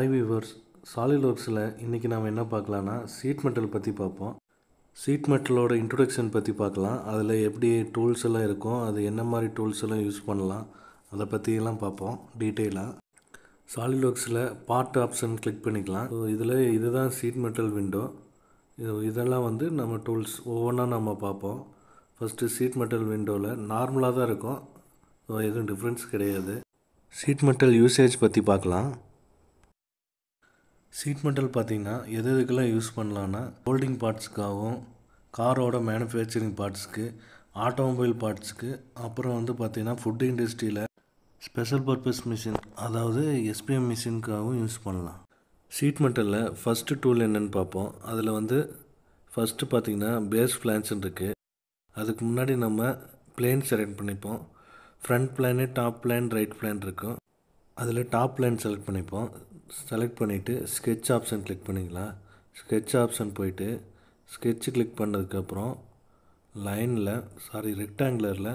high viewers solid ஒர்க்ஸில் இன்றைக்கி நாம் என்ன பார்க்கலான்னா சீட் மெட்டல் பற்றி பார்ப்போம் சீட் மெட்டலோட இன்ட்ரொடக்ஷன் பற்றி பார்க்கலாம் அதில் எப்படி டூல்ஸ் எல்லாம் இருக்கும் அது என்ன மாதிரி டூல்ஸ் எல்லாம் யூஸ் பண்ணலாம் அதை பற்றியெல்லாம் பார்ப்போம் டீட்டெயிலாக சாலிட் ஒர்க்ஸில் பார்ட் ஆப்ஷன் கிளிக் பண்ணிக்கலாம் ஸோ இதில் இதுதான் சீட் மெட்டல் விண்டோ இதெல்லாம் வந்து நம்ம டூல்ஸ் ஒவ்வொன்றா நம்ம பார்ப்போம் ஃபஸ்ட்டு சீட் மெட்டல் விண்டோவில் நார்மலாக தான் இருக்கும் ஸோ எதுவும் டிஃப்ரென்ஸ் கிடையாது சீட் மெட்டல் யூசேஜ் பற்றி பார்க்கலாம் சீட் மெட்டல் பார்த்திங்கன்னா எது எதுக்கெல்லாம் யூஸ் பண்ணலான்னா ஹோல்டிங் பார்ட்ஸுக்காகவும் காரோட மேனுஃபேக்சரிங் பார்ட்ஸுக்கு ஆட்டோமொபைல் பார்ட்ஸுக்கு அப்புறம் வந்து பார்த்திங்கன்னா ஃபுட் இண்டஸ்ட்ரியில் ஸ்பெஷல் பர்பஸ் மிஷின் அதாவது எஸ்பிஎம் மிஷினுக்காகவும் யூஸ் பண்ணலாம் சீட் மெட்டலில் ஃபஸ்ட்டு டூல் என்னென்னு பார்ப்போம் அதில் வந்து ஃபஸ்ட்டு பார்த்திங்கன்னா பேஸ் பிளான்ஸ் இருக்குது அதுக்கு முன்னாடி நம்ம பிளேன் செலக்ட் பண்ணிப்போம் front plane top plane right plane இருக்கும் அதில் டாப் பிளான் செலக்ட் பண்ணிப்போம் செலக்ட் பண்ணிவிட்டு ஸ்கெட்ச் ஆப்ஷன் கிளிக் பண்ணிக்கலாம் ஸ்கெட்ச் ஆப்ஷன் போயிட்டு ஸ்கெட்சு கிளிக் பண்ணதுக்கப்புறம் லைனில் சாரி ரெக்டாங்குலரில்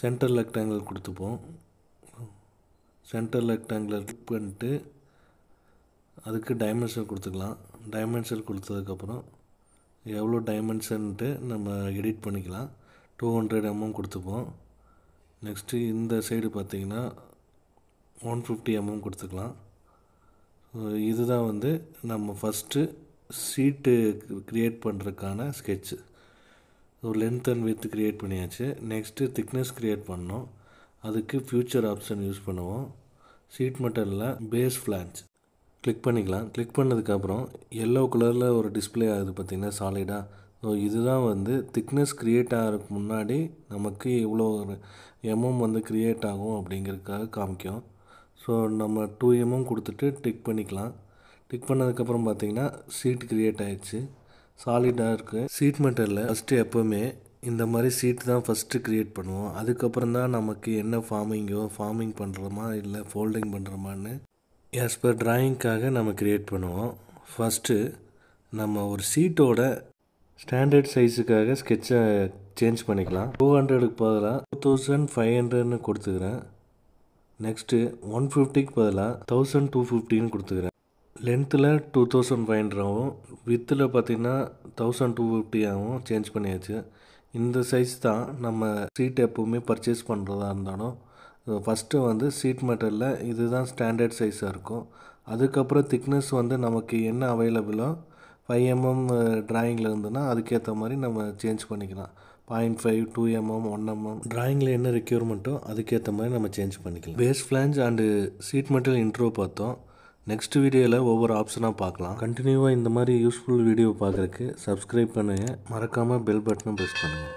சென்டர் ரெக்டாங்குலர் கொடுத்துப்போம் சென்டர் ரெக்டாங்குலர் கிளிக் பண்ணிட்டு அதுக்கு டைமென்ஷன் கொடுத்துக்கலாம் டைமென்ஷன் கொடுத்ததுக்கப்புறம் எவ்வளோ டைமென்ஷன்ட்டு நம்ம எடிட் பண்ணிக்கலாம் டூ ஹண்ட்ரட் எம்எம் கொடுத்துப்போம் நெக்ஸ்ட்டு இந்த சைடு பார்த்திங்கன்னா ஒன் ஃபிஃப்டி எம்எம் கொடுத்துக்கலாம் இதுதான் வந்து நம்ம ஃபஸ்ட்டு சீட்டு க்ரியேட் பண்ணுறதுக்கான ஸ்கெட்சு ஒரு லென்த் அண்ட் வித் க்ரியேட் பண்ணியாச்சு நெக்ஸ்ட்டு திக்னஸ் க்ரியேட் பண்ணோம் அதுக்கு ஃப்யூச்சர் ஆப்ஷன் யூஸ் பண்ணுவோம் சீட் மட்டும் இல்லை பேஸ் ஃப்ளான்ச் கிளிக் பண்ணிக்கலாம் கிளிக் பண்ணதுக்கப்புறம் எல்லோ கலரில் ஒரு டிஸ்பிளே ஆகுது பார்த்திங்கன்னா சாலிடாக ஸோ இதுதான் வந்து திக்னஸ் க்ரியேட் ஆகிறதுக்கு முன்னாடி நமக்கு இவ்வளோ எம்எம் வந்து க்ரியேட் ஆகும் அப்படிங்கிறதுக்காக காமிக்கும் ஸோ நம்ம டூ எம்மும் கொடுத்துட்டு டிக் பண்ணிக்கலாம் டிக் பண்ணதுக்கப்புறம் பார்த்தீங்கன்னா சீட் க்ரியேட் ஆகிடுச்சு சாலிடாக இருக்குது சீட் மெட்டரில் ஃபஸ்ட்டு எப்போவுமே இந்த மாதிரி சீட்டு தான் ஃபஸ்ட்டு க்ரியேட் பண்ணுவோம் அதுக்கப்புறம் தான் நமக்கு என்ன ஃபார்மிங்கோ ஃபார்மிங் பண்ணுறோமா இல்லை ஃபோல்டிங் பண்ணுறோமான்னு எஸ் பர் ட்ராயிங்க்காக நம்ம க்ரியேட் பண்ணுவோம் ஃபஸ்ட்டு நம்ம ஒரு சீட்டோட ஸ்டாண்டர்ட் சைஸுக்காக ஸ்கெட்சை சேஞ்ச் பண்ணிக்கலாம் டூ ஹண்ட்ரடுக்கு பதிலாக டூ தௌசண்ட் ஃபைவ் ஹண்ட்ரட்னு கொடுத்துக்கிறேன் நெக்ஸ்ட்டு ஒன் ஃபிஃப்டிக்கு பதிலாக தௌசண்ட் டூ ஃபிஃப்டின்னு கொடுத்துக்கிறேன் லென்த்தில் டூ தௌசண்ட் ஃபைவ் ஹண்ட்ராகவும் வித்தில் பார்த்திங்கன்னா தௌசண்ட் டூ ஃபிஃப்டியாகவும் சேஞ்ச் பண்ணியாச்சு இந்த சைஸ் தான் நம்ம சீட் எப்போவுமே பர்ச்சேஸ் பண்ணுறதா இருந்தாலும் ஃபஸ்ட்டு வந்து சீட் மெட்டலில் இதுதான் ஸ்டாண்டர்ட் சைஸாக இருக்கும் அதுக்கப்புறம் திக்னஸ் வந்து நமக்கு என்ன அவைலபிளோ ஃபைவ் எம்எம் ட்ராயிங்கில் இருந்ததுன்னா அதுக்கேற்ற மாதிரி நம்ம சேஞ்ச் பண்ணிக்கலாம் point five two MM one MM ட்ராயிங்கில் என்ன ரெக்யூர்மெண்ட்டோ அதுக்கேற்ற மாதிரி நம்ம சேஞ்ச் பண்ணிக்கலாம் base flange and sheet metal intro பார்த்தோம் நெக்ஸ்ட் வீடியோவில் ஒவ்வொரு ஆப்ஷனாக பார்க்கலாம் கண்டினியூவாக இந்த மாதிரி யூஸ்ஃபுல் வீடியோ பார்க்குறக்கு சப்ஸ்கிரைப் பண்ணுங்கள் மறக்காமல் பெல் பட்டனும் ப்ரெஸ் பண்ணுங்கள்